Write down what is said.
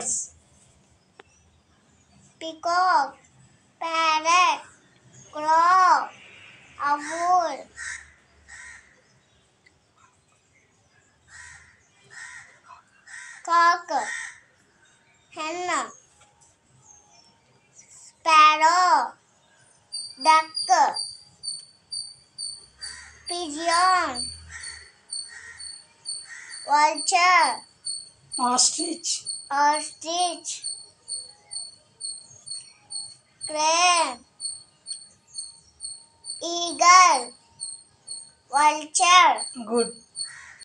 birds? Peacock, parrot, crow, owl. Cock, hen, sparrow, duck, pigeon, vulture, ostrich a stitch crane eagle vulture good